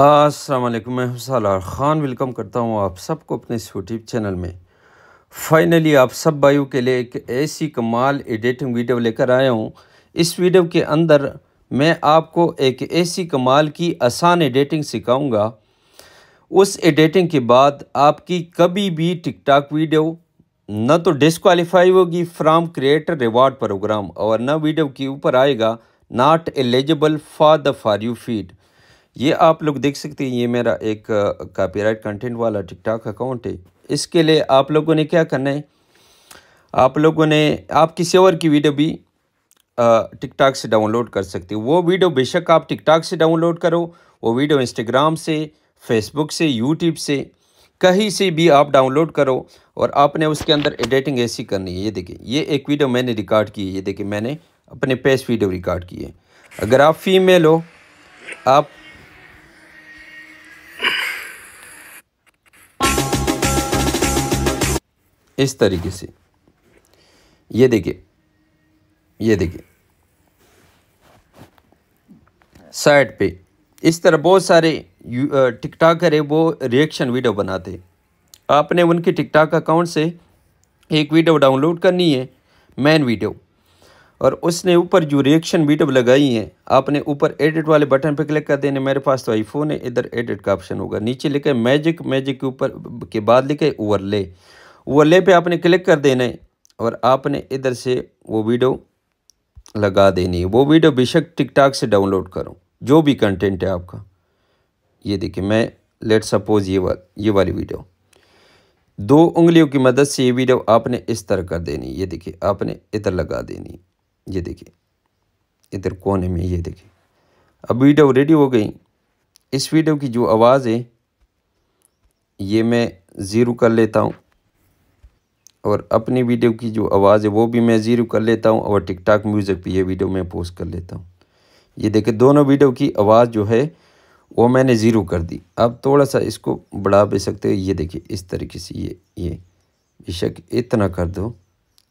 असलम मैं सालार ख़ान वेलकम करता हूँ आप सबको अपने इस यूट्यूब चैनल में फाइनली आप सब भाइयों के लिए एक ऐसी कमाल एडिटिंग वीडियो लेकर आया हूँ इस वीडियो के अंदर मैं आपको एक ऐसी कमाल की आसान एडिटिंग सिखाऊंगा उस एडिटिंग के बाद आपकी कभी भी टिकटॉक वीडियो न तो डिसक्वालीफाई होगी फ्राम क्रिएटर रिवार्ड प्रोग्राम और न वीडियो के ऊपर आएगा not eligible for the for you feed ये आप लोग देख सकते हैं ये मेरा एक कॉपीराइट कंटेंट वाला टिकटॉक अकाउंट है इसके लिए आप लोगों ने क्या करना है आप लोगों ने आप किसी और की वीडियो भी टिकटॉक से डाउनलोड कर सकते हो वो वीडियो बेशक आप टिकटॉक से डाउनलोड करो वो वीडियो इंस्टाग्राम से फेसबुक से यूट्यूब से कहीं से भी आप डाउनलोड करो और आपने उसके अंदर एडिटिंग ऐसी करनी है ये देखिए ये एक वीडियो मैंने रिकॉर्ड की है ये देखिए मैंने अपने पेस्ट वीडियो रिकॉर्ड की है अगर आप फीमेल हो आप इस तरीके से ये देखिए ये देखिए साइड पे इस तरह बहुत सारे टिकटॉक है वो रिएक्शन वीडियो बनाते आपने उनके टिकटॉक अकाउंट से एक वीडियो डाउनलोड करनी है मैन वीडियो और उसने ऊपर जो रिएक्शन वीडियो लगाई है आपने ऊपर एडिट वाले बटन पर क्लिक कर देने मेरे पास तो आईफोन है इधर एडिट का ऑप्शन होगा नीचे लिखे मैजिक मैजिक के ऊपर के बाद लिखे ओवर ओवरले वाले पे आपने क्लिक कर देना है और आपने इधर से वो वीडियो लगा देनी है वो वीडियो बेशक टिकटॉक से डाउनलोड करो जो भी कंटेंट है आपका ये देखिए मैं लेट सपोज ये वा ये वाली वीडियो दो उंगलियों की मदद से ये वीडियो आपने इस तरह कर देनी ये देखिए आपने इधर लगा देनी ये देखिए इधर कोने में ये देखिए अब वीडियो रेडी हो गई इस वीडियो की जो आवाज़ है ये मैं ज़ीरो कर लेता हूँ और अपनी वीडियो की जो आवाज़ है वो भी मैं ज़ीरो कर लेता हूँ और टिकटॉक म्यूज़िक भी ये वीडियो मैं पोस्ट कर लेता हूँ ये देखें दोनों वीडियो की आवाज़ जो है वो मैंने ज़ीरो कर दी अब थोड़ा सा इसको बढ़ा भी सकते हो ये देखिए इस तरीके से ये ये बेशक इतना कर दो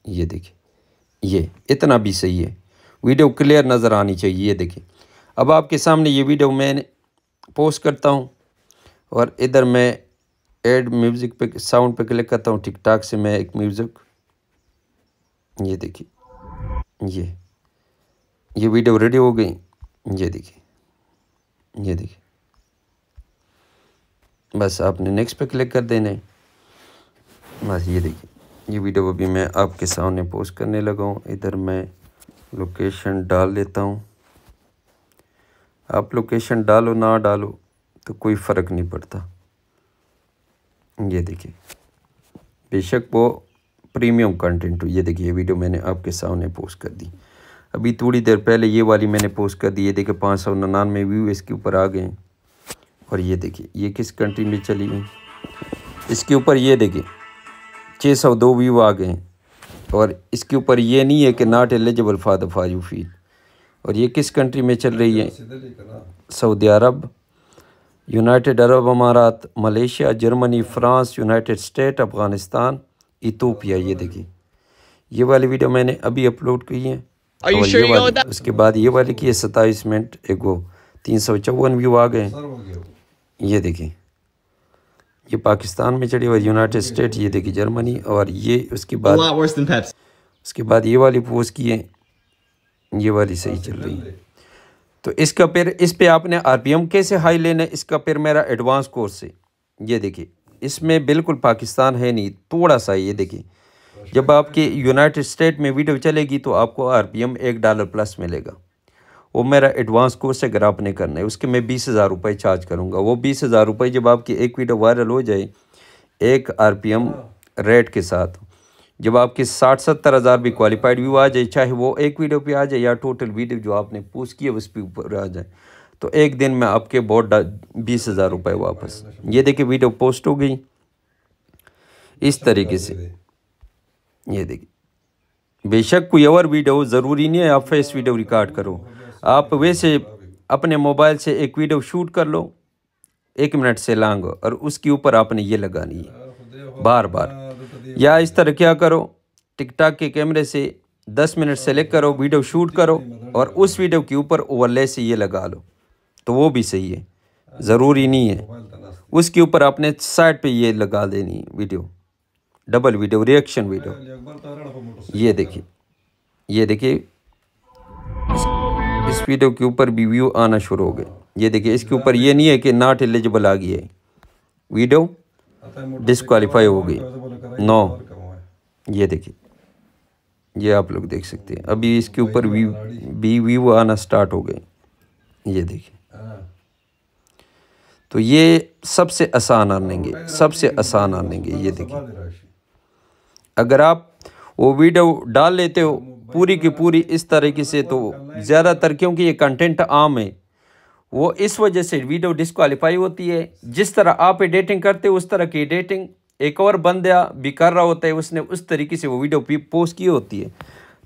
ये देखिए ये इतना भी सही है वीडियो क्लियर नज़र आनी चाहिए ये देखिए अब आपके सामने ये वीडियो मैं पोस्ट करता हूँ और इधर मैं एड म्यूज़िक पे साउंड पे क्लिक करता हूँ टिकटॉक से मैं एक म्यूज़िक ये देखिए ये ये वीडियो रेडी हो गई ये देखिए ये देखिए बस आपने नेक्स्ट पे क्लिक कर देना है बस ये देखिए ये वीडियो अभी मैं आपके सामने पोस्ट करने लगा हूँ इधर मैं लोकेशन डाल लेता हूँ आप लोकेशन डालो ना डालो तो कोई फ़र्क नहीं पड़ता ये देखिए बेशक वो प्रीमियम कंटेंट ये देखिए ये वीडियो मैंने आपके सामने पोस्ट कर दी अभी थोड़ी देर पहले ये वाली मैंने पोस्ट कर दी ये देखिए पाँच सौ नन्यानवे व्यू इसके ऊपर आ गए और ये देखिए ये किस कंट्री में चली गई इसके ऊपर ये देखिए छः सौ दो व्यू आ गए और इसके ऊपर ये नहीं है कि not eligible for the for you feed और ये किस कंट्री में चल रही है सऊदी अरब United Arab Emirates Malaysia Germany France United State Afghanistan Ethiopia ये देखिए ये वाली वीडियो मैंने अभी अपलोड की है sure ये वाली उसके बाद ये वाली की है सत्ताईस मिनट एक वो तीन सौ चौवन व्यू आ गए ये देखिए ये पाकिस्तान में चढ़ी और यूनाइटेड स्टेट ये देखिए जर्मनी और ये उसके बाद उसके बाद ये वाली पोस्ट की है ये वाली सही चल रही है तो इसका फिर इस पे आपने आरपीएम कैसे हाई लेना है इसका फिर मेरा एडवांस कोर्स है ये देखिए इसमें बिल्कुल पाकिस्तान है नहीं थोड़ा सा ये देखिए जब आपके यूनाइटेड स्टेट में वीडियो चलेगी तो आपको एम एक डॉलर प्लस मिलेगा वो मेरा एडवांस कोर्स अगर आपने करना है उसके मैं बीस हज़ार रुपये चार्ज करूँगा वो बीस हज़ार रुपये जब आपकी एक वीडियो वायरल हो जाए एक एम हाँ। रेट के साथ जब आपके साठ सत्तर हज़ार भी क्वालिफाइड व्यू आ जाए चाहे वो एक वीडियो पे आ जाए या टोटल वीडियो जो आपने पोस्ट किया उस पर ऊपर आ जाए तो एक दिन में आपके बहुत बीस हज़ार रुपये वापस ये देखिए वीडियो पोस्ट हो गई इस तरीके से ये देखिए बेशक कोई और वीडियो ज़रूरी नहीं है आप फेस वीडियो रिकॉर्ड करो आप वैसे अपने मोबाइल से एक वीडियो शूट कर लो एक मिनट से लांग और उसके ऊपर आपने ये लगानी है बार बार या इस तरह क्या करो टिकटॉक के कैमरे से दस मिनट सेलेक्ट करो वीडियो शूट करो और उस वीडियो के ऊपर ओवरले से ये लगा लो तो वो भी सही है ज़रूरी नहीं है उसके ऊपर आपने साइड पे ये लगा देनी है video double video reaction video ये देखिए ये देखिए इस, इस वीडियो के ऊपर भी व्यू आना शुरू हो गए ये देखिए इसके ऊपर ये नहीं है कि नॉट एलिजिबल आ गई है वीडियो डिसक्वालीफाई हो गई नौ ये देखिए ये आप लोग देख सकते हैं अभी इसके ऊपर वी बी व्यू आना स्टार्ट हो गए ये देखिए हाँ। तो ये सबसे आसान आनेंगे हाँ, सबसे आसान आनेंगे ये तो देखिए अगर आप वो वीडियो डाल लेते हो पूरी की पूरी इस तरीके से तो ज़्यादातर क्योंकि ये कंटेंट आम है वो इस वजह से वीडियो डिस्कालीफाई होती है जिस तरह आप एडिटिंग करते हो उस तरह की एडिटिंग एक और बंदा भी कर रहा होता है उसने उस तरीके से वो वीडियो पोस्ट की होती है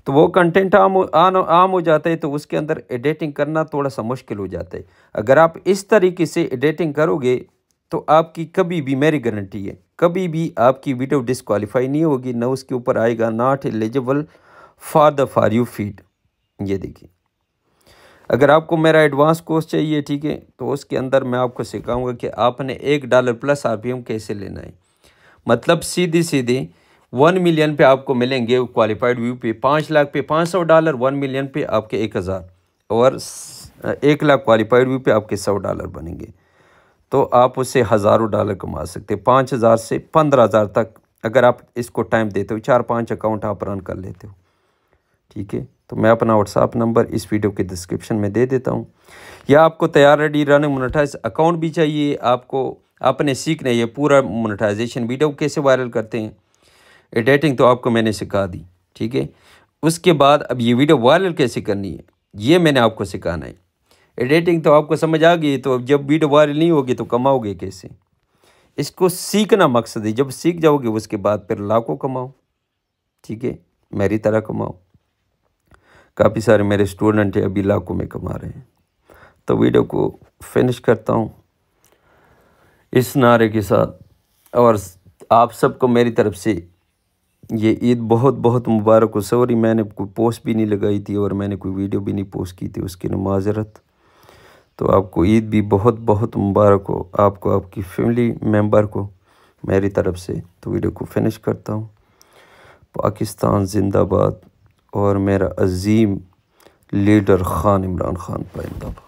तो वो कंटेंट आम आन आम हो जाता है तो उसके अंदर एडिटिंग करना थोड़ा सा मुश्किल हो जाता है अगर आप इस तरीके से एडिटिंग करोगे तो आपकी कभी भी मेरी गारंटी है कभी भी आपकी वीडियो डिसक्वालीफाई नहीं होगी ना उसके ऊपर आएगा not eligible for the for you feed ये देखिए अगर आपको मेरा एडवांस कोर्स चाहिए ठीक है तो उसके अंदर मैं आपको सिखाऊंगा कि आपने एक डॉलर प्लस आर कैसे लेना है मतलब सीधी सीधी वन मिलियन पे आपको मिलेंगे क्वालिफाइड व्यू पे पाँच लाख पे पाँच सौ डॉलर वन मिलियन पे आपके एक हज़ार और एक लाख क्वालिफाइड व्यू पे आपके सौ डॉलर बनेंगे तो आप उससे हज़ारों डॉलर कमा सकते हैं पाँच हज़ार से पंद्रह हज़ार तक अगर आप इसको टाइम देते हो चार पाँच अकाउंट आप रन कर लेते हो ठीक है तो मैं अपना व्हाट्सअप नंबर इस वीडियो के डिस्क्रिप्शन में दे देता हूँ या आपको तैयार रेडी रनिंग मोनेटाइज अकाउंट भी चाहिए आपको आपने सीखना है ये पूरा मोनेटाइजेशन वीडियो कैसे वायरल करते हैं एडिटिंग तो आपको मैंने सिखा दी ठीक है उसके बाद अब ये वीडियो वायरल कैसे करनी है ये मैंने आपको सिखाना है एडिटिंग तो आपको समझ आ गई तो जब वीडियो वायरल नहीं होगी तो कमाओगे कैसे इसको सीखना मकसद है जब सीख जाओगे उसके बाद फिर लाखों कमाओ ठीक है मेरी तरह कमाओ काफ़ी सारे मेरे स्टूडेंट हैं अभी लाखों में कमा रहे हैं तो वीडियो को फिनिश करता हूँ इस नारे के साथ और आप सबको मेरी तरफ से ये ईद बहुत बहुत मुबारक हो सॉरी मैंने कोई पोस्ट भी नहीं लगाई थी और मैंने कोई वीडियो भी नहीं पोस्ट की थी उसकी नमाजरत तो आपको ईद भी बहुत बहुत मुबारक हो आपको आपकी फैमिली मेंबर को मेरी तरफ से तो वीडियो को फिनिश करता हूँ पाकिस्तान जिंदाबाद और मेरा अजीम लीडर ख़ान इमरान ख़ान पाइंदाबाद